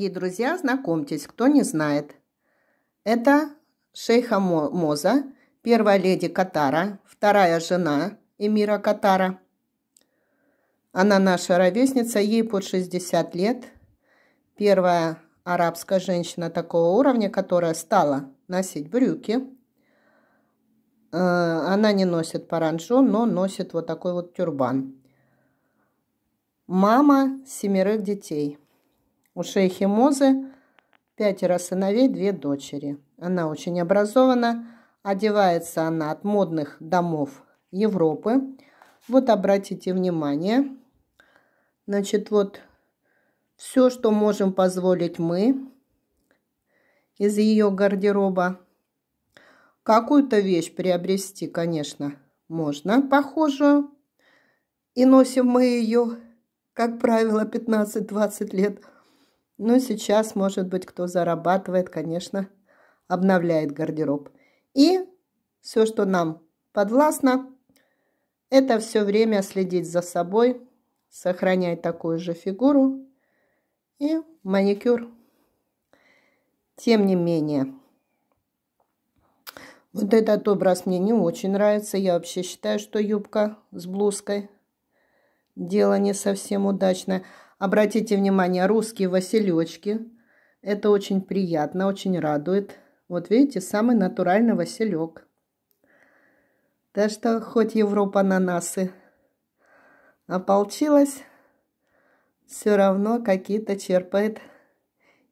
Дорогие друзья, знакомьтесь, кто не знает. Это шейха Моза, первая леди Катара, вторая жена эмира Катара. Она наша ровесница, ей под 60 лет. Первая арабская женщина такого уровня, которая стала носить брюки. Э, она не носит паранджу, но носит вот такой вот тюрбан. Мама семерых детей – у шейхи Мозы пятеро сыновей, две дочери. Она очень образована, одевается она от модных домов Европы. Вот обратите внимание, значит, вот все, что можем позволить мы из ее гардероба. Какую-то вещь приобрести, конечно, можно похожую. И носим мы ее, как правило, 15-20 лет – ну, сейчас, может быть, кто зарабатывает, конечно, обновляет гардероб. И все, что нам подвластно, это все время следить за собой, сохранять такую же фигуру и маникюр. Тем не менее, вот этот образ мне не очень нравится. Я вообще считаю, что юбка с блузкой дело не совсем удачное. Обратите внимание, русские василечки. Это очень приятно, очень радует. Вот видите, самый натуральный василек. Так что хоть Европа на ананасы ополчилась, все равно какие-то черпает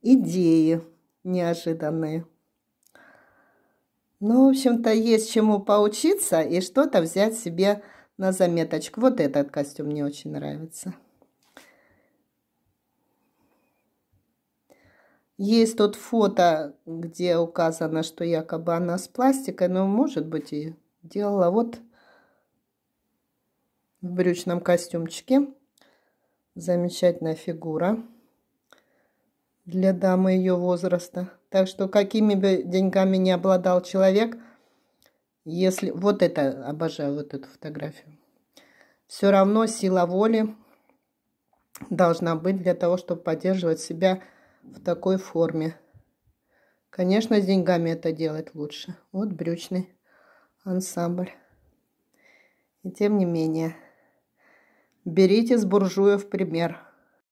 идеи неожиданные. Ну, в общем-то, есть чему поучиться и что-то взять себе на заметочку. Вот этот костюм мне очень нравится. Есть тут фото, где указано, что якобы она с пластикой, но может быть и делала вот в брючном костюмчике. Замечательная фигура для дамы ее возраста. Так что какими бы деньгами не обладал человек, если... Вот это, обожаю вот эту фотографию. Все равно сила воли должна быть для того, чтобы поддерживать себя в такой форме. Конечно, с деньгами это делать лучше. Вот брючный ансамбль. И тем не менее, берите с буржуев пример –